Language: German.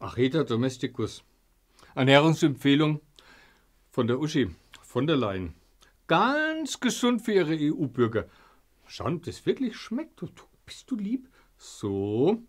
Acheta domesticus. Ernährungsempfehlung von der Uschi von der Leyen. Ganz gesund für ihre EU-Bürger. Schauen, ob das wirklich schmeckt. bist du lieb? So,